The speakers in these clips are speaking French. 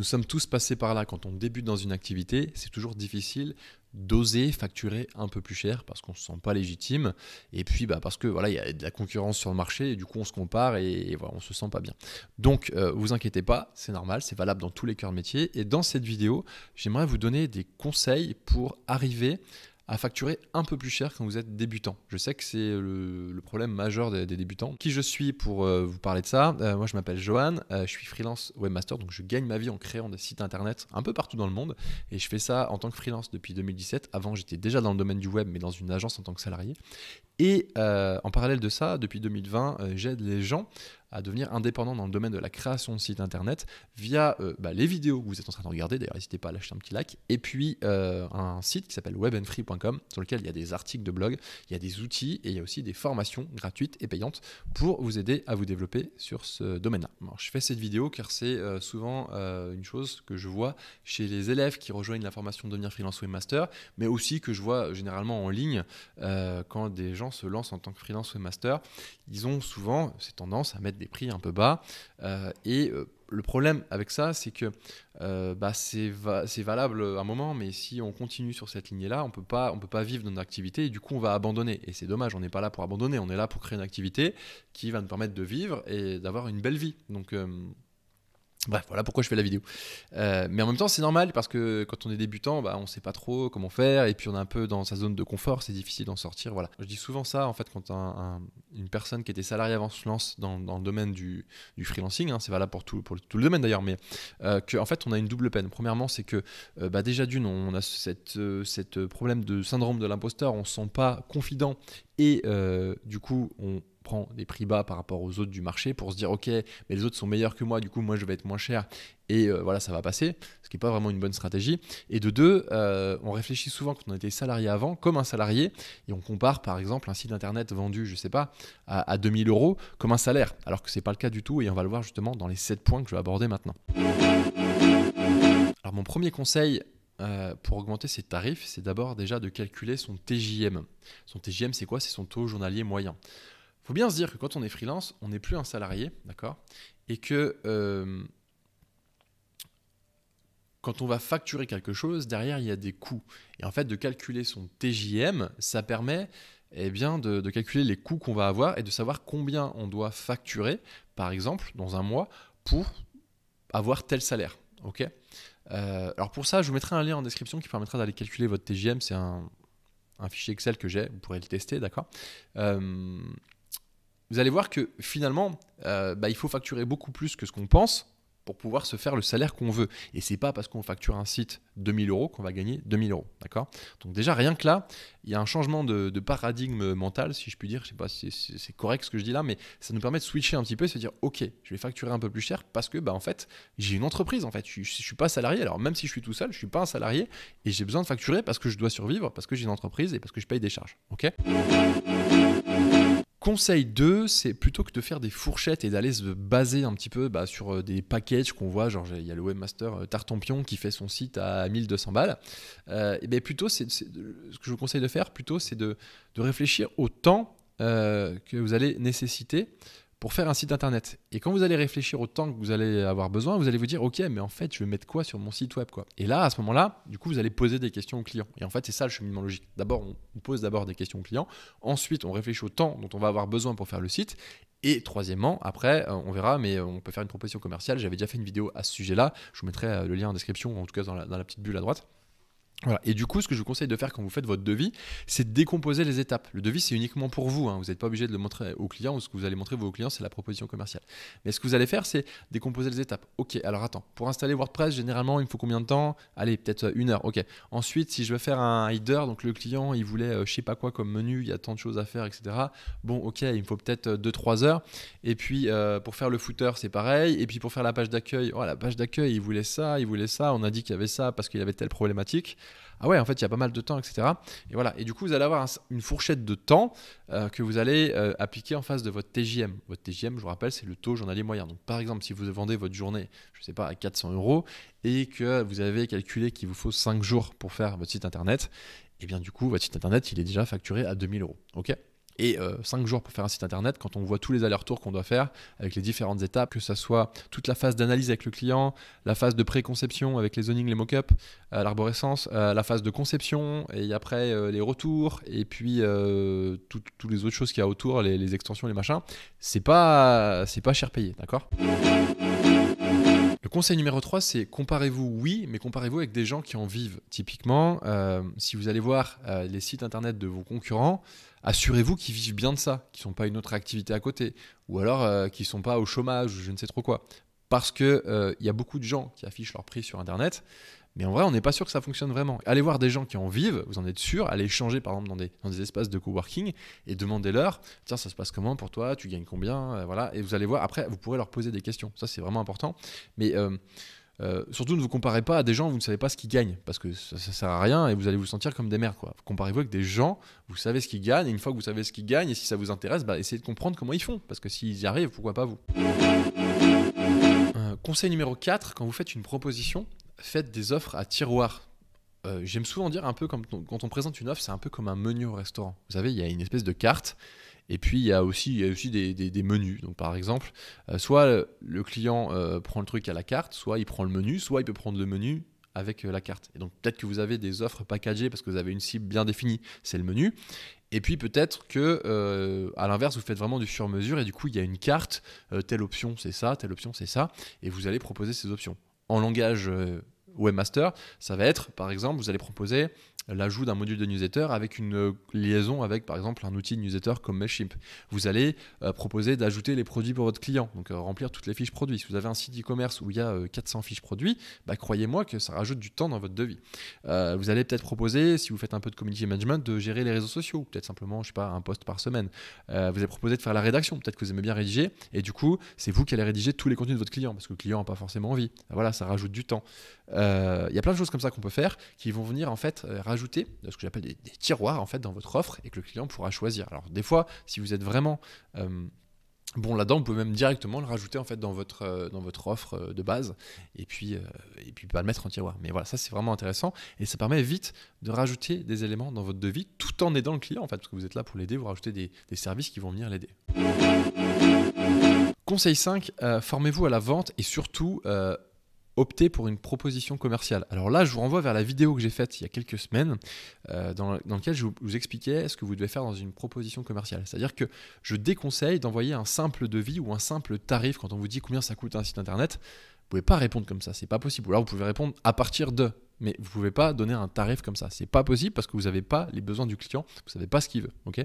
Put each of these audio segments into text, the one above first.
Nous sommes tous passés par là. Quand on débute dans une activité, c'est toujours difficile d'oser facturer un peu plus cher parce qu'on se sent pas légitime et puis bah parce que voilà il y a de la concurrence sur le marché et du coup on se compare et, voilà on se sent pas bien donc euh, vous inquiétez pas c'est normal c'est valable dans tous les cœurs métiers et dans cette vidéo j'aimerais vous donner des conseils pour arriver à facturer un peu plus cher quand vous êtes débutant. Je sais que c'est le, problème majeur des, débutants. Qui je suis pour euh, vous parler de ça euh, Moi, je m'appelle Johan, euh, je suis freelance webmaster, donc je gagne ma vie en créant des sites internet un peu partout dans le monde. Et je fais ça en tant que freelance depuis 2017. Avant, j'étais déjà dans le domaine du web, mais dans une agence en tant que salarié. Et en parallèle de ça, depuis 2020, j'aide les gens à devenir indépendant dans le domaine de la création de sites internet via euh, bah, les vidéos que vous êtes en train de regarder. D'ailleurs, n'hésitez pas à lâcher un petit like. Et puis, euh, un site qui s'appelle webandfree.com sur lequel il y a des articles de blog, il y a des outils et il y a aussi des formations gratuites et payantes pour vous aider à vous développer sur ce domaine-là. Je fais cette vidéo car c'est euh, souvent une chose que je vois chez les élèves qui rejoignent la formation devenir freelance webmaster, mais aussi que je vois généralement en ligne quand des gens se lancent en tant que freelance webmaster. Ils ont souvent cette tendance à mettre des prix un peu bas. Euh, et euh, le problème avec ça, c'est que euh, bah, c'est valable un moment, mais si on continue sur cette lignée-là, on ne peut pas vivre dans notre activité et du coup on va abandonner. Et c'est dommage, on n'est pas là pour abandonner, on est là pour créer une activité qui va nous permettre de vivre et d'avoir une belle vie. Donc. Bref, voilà pourquoi je fais la vidéo. Euh, mais en même temps, c'est normal parce que quand on est débutant, bah, on ne sait pas trop comment faire et puis on est un peu dans sa zone de confort, c'est difficile d'en sortir. Voilà. Je dis souvent ça, en fait, quand une personne qui était salariée avant se lance dans, le domaine du, freelancing, hein, c'est valable pour tout, le domaine d'ailleurs, mais euh, qu'en en fait, on a une double peine. Premièrement, c'est que euh, bah, déjà d'une, on a cette, problème de syndrome de l'imposteur, on ne se sent pas confident et du coup on prend des prix bas par rapport aux autres du marché pour se dire ok mais les autres sont meilleurs que moi du coup moi je vais être moins cher et euh, voilà ça va passer ce qui n'est pas vraiment une bonne stratégie et de deux euh, on réfléchit souvent quand on était salarié avant comme un salarié et on compare par exemple un site internet vendu je sais pas à, 2000 euros comme un salaire alors que c'est pas le cas du tout et on va le voir justement dans les 7 points que je vais aborder maintenant alors mon premier conseil euh, pour augmenter ses tarifs, c'est d'abord déjà de calculer son TJM. Son TJM, c'est quoi C'est son taux journalier moyen faut bien se dire que quand on est freelance, on n'est plus un salarié, d'accord Et que euh, quand on va facturer quelque chose, derrière, il y a des coûts. Et en fait, de calculer son TJM, ça permet eh bien, de, calculer les coûts qu'on va avoir et de savoir combien on doit facturer, par exemple, dans un mois, pour avoir tel salaire. ok euh, alors pour ça, je vous mettrai un lien en description qui permettra d'aller calculer votre TJM. C'est un, fichier Excel que j'ai, vous pourrez le tester, d'accord euh, vous allez voir que finalement, euh, bah, il faut facturer beaucoup plus que ce qu'on pense pour pouvoir se faire le salaire qu'on veut. Et c'est pas parce qu'on facture un site 2000 euros qu'on va gagner 2000 euros, d'accord Donc déjà rien que là, il y a un changement de, paradigme mental, si je puis dire. Je sais pas si c'est correct ce que je dis là, mais ça nous permet de switcher un petit peu et se dire, ok, je vais facturer un peu plus cher parce que bah en fait j'ai une entreprise en fait. Je, ne suis pas salarié. Alors même si je suis tout seul, je ne suis pas un salarié et j'ai besoin de facturer parce que je dois survivre, parce que j'ai une entreprise et parce que je paye des charges, ok Conseil 2, c'est plutôt que de faire des fourchettes et d'aller se baser un petit peu bah, sur euh, des packages qu'on voit, genre il y a le webmaster euh, Tartampion qui fait son site à 1200 balles, euh, et ben plutôt c'est, ce que je vous conseille de faire plutôt c'est de, réfléchir au temps que vous allez nécessiter pour faire un site internet. Et quand vous allez réfléchir au temps que vous allez avoir besoin, vous allez vous dire, ok, mais en fait, je vais mettre quoi sur mon site web quoi Et là, à ce moment-là, du coup, vous allez poser des questions aux clients. Et en fait, c'est ça le cheminement logique. D'abord, on pose d'abord des questions aux clients. Ensuite, on réfléchit au temps dont on va avoir besoin pour faire le site. Et troisièmement, après, euh, on verra, mais euh, on peut faire une proposition commerciale. J'avais déjà fait une vidéo à ce sujet-là. Je vous mettrai euh, le lien en description, en tout cas dans la petite bulle à droite. Et du coup, ce que je vous conseille de faire quand vous faites votre devis, c'est de décomposer les étapes. Le devis, c'est uniquement pour vous. Hein. Vous n'êtes pas obligé de le montrer au client. ce que vous allez montrer vos clients, c'est la proposition commerciale. Mais ce que vous allez faire, c'est décomposer les étapes. Ok, alors attends. Pour installer WordPress, généralement, il me faut combien de temps Allez, peut-être euh, une heure. Ok. Ensuite, si je veux faire un header, donc le client, il voulait euh, je sais pas quoi comme menu, il y a tant de choses à faire, etc. Bon, ok, il me faut peut-être 2-3 euh, heures. Et puis, pour faire le footer, c'est pareil. Et puis, pour faire la page d'accueil, oh, la page d'accueil, il voulait ça, il voulait ça. On a dit qu'il y avait ça parce qu'il y avait telle problématique ah ouais, en fait, il y a pas mal de temps, etc. Et voilà. Et du coup, vous allez avoir une fourchette de temps euh, que vous allez euh, appliquer en face de votre TGM. Votre TGM, je vous rappelle, c'est le taux journalier moyen. Donc, par exemple, si vous vendez votre journée, je ne sais pas, à 400 euros et que vous avez calculé qu'il vous faut 5 jours pour faire votre site internet, et eh bien du coup, votre site internet, il est déjà facturé à 2000 euros. OK et 5 euh, jours pour faire un site internet quand on voit tous les allers-retours qu'on doit faire avec les différentes étapes, que ce soit toute la phase d'analyse avec le client, la phase de préconception avec les zonings, les mock-ups, euh, l'arborescence, euh, la phase de conception et après les retours et puis toutes les autres choses qu'il y a autour, les, les extensions, les machins. C'est pas, c'est pas cher payé, d'accord conseil numéro 3, c'est comparez-vous, oui, mais comparez-vous avec des gens qui en vivent. Typiquement, euh, si vous allez voir euh, les sites internet de vos concurrents, assurez-vous qu'ils vivent bien de ça, qu'ils sont pas une autre activité à côté, ou alors euh, qu'ils ne sont pas au chômage ou je ne sais trop quoi. Parce qu'il il y a beaucoup de gens qui affichent leur prix sur internet, mais en vrai, on n'est pas sûr que ça fonctionne vraiment. Allez voir des gens qui en vivent, vous en êtes sûr. Allez échanger, par exemple, dans des, dans des espaces de coworking et demandez-leur tiens, ça se passe comment pour toi Tu gagnes combien euh, Voilà. Et vous allez voir. Après, vous pourrez leur poser des questions. Ça, c'est vraiment important. Mais. Euh, euh, surtout, ne vous comparez pas à des gens où vous ne savez pas ce qu'ils gagnent, parce que ça, ne sert à rien et vous allez vous sentir comme des merdes. Comparez-vous avec des gens, vous savez ce qu'ils gagnent, et une fois que vous savez ce qu'ils gagnent, et si ça vous intéresse, bah, essayez de comprendre comment ils font, parce que s'ils y arrivent, pourquoi pas vous conseil numéro 4, quand vous faites une proposition, faites des offres à tiroir. Euh, j'aime souvent dire un peu quand on présente une offre, c'est un peu comme un menu au restaurant. Vous savez, il y a une espèce de carte et puis il y a aussi, des, menus. Donc par exemple, euh, soit le client euh, prend le truc à la carte, soit il prend le menu, soit il peut prendre le menu avec la carte. Et donc peut-être que vous avez des offres packagées parce que vous avez une cible bien définie, c'est le menu. Et puis peut-être que, à l'inverse, vous faites vraiment du sur-mesure et du coup, il y a une carte, telle option c'est ça, telle option c'est ça, et vous allez proposer ces options en langage euh, webmaster, ça va être, par exemple, vous allez proposer l'ajout d'un module de newsletter avec une euh, liaison avec par exemple un outil de newsletter comme Mailchimp. Vous allez euh, proposer d'ajouter les produits pour votre client, donc euh, remplir toutes les fiches produits. Si vous avez un site e-commerce où il y a 400 fiches produits, bah, croyez-moi que ça rajoute du temps dans votre devis. vous allez peut-être proposer, si vous faites un peu de community management, de gérer les réseaux sociaux, peut-être simplement, je sais pas, un post par semaine. vous allez proposer de faire la rédaction, peut-être que vous aimez bien rédiger, et du coup, c'est vous qui allez rédiger tous les contenus de votre client, parce que le client n'a pas forcément envie. Voilà, ça rajoute du temps. Il y a plein de choses comme ça qu'on peut faire qui vont venir en fait rajouter ce que j'appelle des, tiroirs en fait dans votre offre et que le client pourra choisir. Alors des fois, si vous êtes vraiment euh, Bon, là-dedans, vous pouvez même directement le rajouter en fait dans votre, euh, dans votre offre euh, de base et puis, et puis pas le mettre en tiroir. Mais voilà, ça c'est vraiment intéressant et ça permet vite de rajouter des éléments dans votre devis tout en aidant le client en fait, parce que vous êtes là pour l'aider, vous rajoutez des, des services qui vont venir l'aider. Conseil 5, formez-vous à la vente et surtout opter pour une proposition commerciale. Alors là, je vous renvoie vers la vidéo que j'ai faite il y a quelques semaines, euh, dans, laquelle je vous, expliquais ce que vous devez faire dans une proposition commerciale. C'est-à-dire que je déconseille d'envoyer un simple devis ou un simple tarif quand on vous dit combien ça coûte un site internet. Vous pouvez pas répondre comme ça, c'est pas possible. Ou alors vous pouvez répondre à partir de mais vous pouvez pas donner un tarif comme ça. C'est pas possible parce que vous n'avez pas les besoins du client, vous savez pas ce qu'il veut. Ok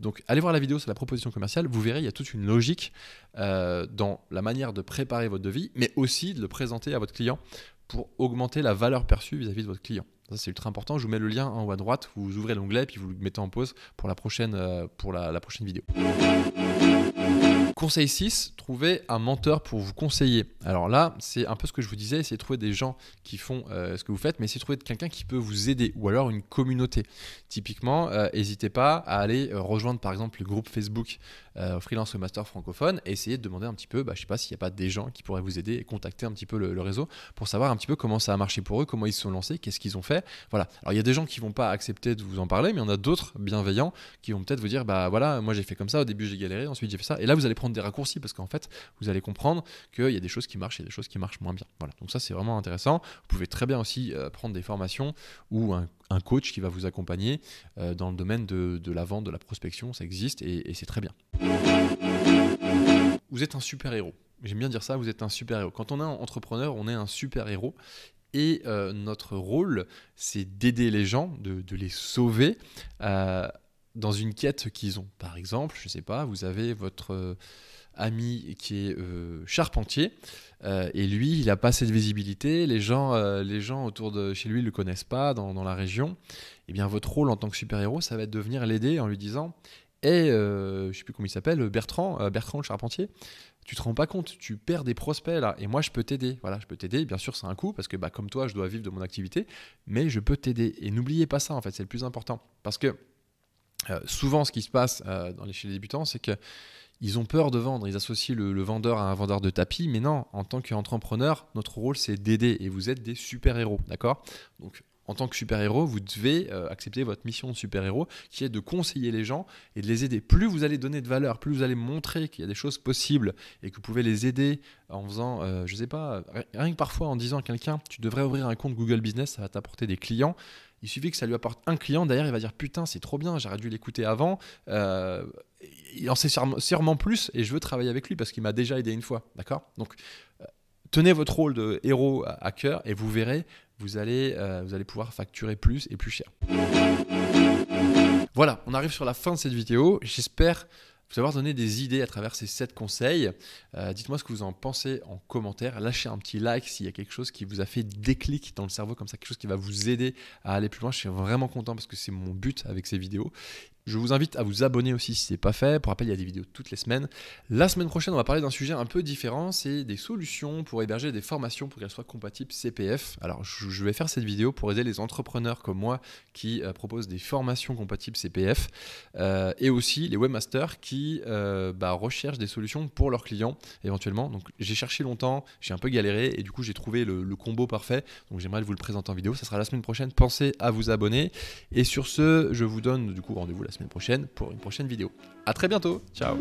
Donc allez voir la vidéo sur la proposition commerciale, vous verrez, il y a toute une logique euh, dans la manière de préparer votre devis, mais aussi de le présenter à votre client pour augmenter la valeur perçue vis-à-vis de votre client. Ça, c'est ultra important. Je vous mets le lien en haut à droite, vous ouvrez l'onglet, puis vous le mettez en pause pour la prochaine, euh, pour la, la prochaine vidéo conseil 6, trouvez un menteur pour vous conseiller. Alors là, c'est un peu ce que je vous disais, c'est de trouver des gens qui font euh, ce que vous faites, mais c'est de trouver quelqu'un qui peut vous aider ou alors une communauté. Typiquement, euh, n'hésitez pas à aller euh, rejoindre par exemple le groupe Facebook euh, freelance master francophone et essayez de demander un petit peu, bah, je sais pas s'il n'y a pas des gens qui pourraient vous aider et contacter un petit peu le, réseau pour savoir un petit peu comment ça a marché pour eux, comment ils se sont lancés, qu'est-ce qu'ils ont fait. Voilà. Alors il y a des gens qui vont pas accepter de vous en parler, mais il y en a d'autres bienveillants qui vont peut-être vous dire bah voilà, moi j'ai fait comme ça, au début j'ai galéré, ensuite j'ai fait ça. Et là vous allez prendre des raccourcis parce qu'en fait vous allez comprendre qu'il y a des choses qui marchent et des choses qui marchent moins bien. Voilà. Donc ça c'est vraiment intéressant. Vous pouvez très bien aussi euh, prendre des formations ou un un coach qui va vous accompagner euh, dans le domaine de, de, la vente, de la prospection, ça existe et, c'est très bien. Vous êtes un super-héros. J'aime bien dire ça, vous êtes un super-héros. Quand on est entrepreneur, on est un super-héros. Et euh, notre rôle, c'est d'aider les gens, de, les sauver euh, dans une quête qu'ils ont. Par exemple, je ne sais pas, vous avez votre ami qui est charpentier. Euh, et lui, il n'a pas cette visibilité. Les gens, euh, les gens autour de chez lui ne le connaissent pas dans, la région. et eh bien, votre rôle en tant que super-héros, ça va être de venir l'aider en lui disant Et eh, euh, je ne sais plus comment il s'appelle, Bertrand, Bertrand le charpentier, tu te rends pas compte, tu perds des prospects là, et moi je peux t'aider. Voilà, je peux t'aider. Bien sûr, c'est un coup parce que bah, comme toi, je dois vivre de mon activité, mais je peux t'aider. Et n'oubliez pas ça en fait, c'est le plus important. Parce que euh, souvent, ce qui se passe euh, dans les chez les débutants, c'est que ils ont peur de vendre. Ils associent le, vendeur à un vendeur de tapis, mais non. En tant qu'entrepreneur, notre rôle c'est d'aider et vous êtes des super héros, d'accord Donc en tant que super-héros, vous devez euh, accepter votre mission de super-héros qui est de conseiller les gens et de les aider. Plus vous allez donner de valeur, plus vous allez montrer qu'il y a des choses possibles et que vous pouvez les aider en faisant, je euh, je sais pas, rien que parfois en disant à quelqu'un, tu devrais ouvrir un compte Google Business, ça va t'apporter des clients. Il suffit que ça lui apporte un client, D'ailleurs, il va dire putain c'est trop bien, j'aurais dû l'écouter avant, euh, il en sait sûrement plus et je veux travailler avec lui parce qu'il m'a déjà aidé une fois, d'accord Donc tenez votre rôle de héros à cœur et vous verrez, vous allez, euh, vous allez pouvoir facturer plus et plus cher. Voilà, on arrive sur la fin de cette vidéo. J'espère vous avoir donné des idées à travers ces 7 conseils. Euh, dites-moi ce que vous en pensez en commentaire. Lâchez un petit like s'il y a quelque chose qui vous a fait déclic dans le cerveau, comme ça, quelque chose qui va vous aider à aller plus loin. Je suis vraiment content parce que c'est mon but avec ces vidéos. Je vous invite à vous abonner aussi si ce n'est pas fait. Pour rappel, il y a des vidéos toutes les semaines. La semaine prochaine, on va parler d'un sujet un peu différent, c'est des solutions pour héberger des formations pour qu'elles soient compatibles CPF. Alors, je vais faire cette vidéo pour aider les entrepreneurs comme moi qui euh, proposent des formations compatibles CPF euh, et aussi les webmasters qui euh, bah, recherchent des solutions pour leurs clients éventuellement. Donc, j'ai cherché longtemps, j'ai un peu galéré et du coup, j'ai trouvé le, combo parfait. Donc, j'aimerais vous le présenter en vidéo. Ça sera la semaine prochaine. Pensez à vous abonner. Et sur ce, je vous donne du coup rendez-vous semaine prochaine pour une prochaine vidéo. À très bientôt. Ciao.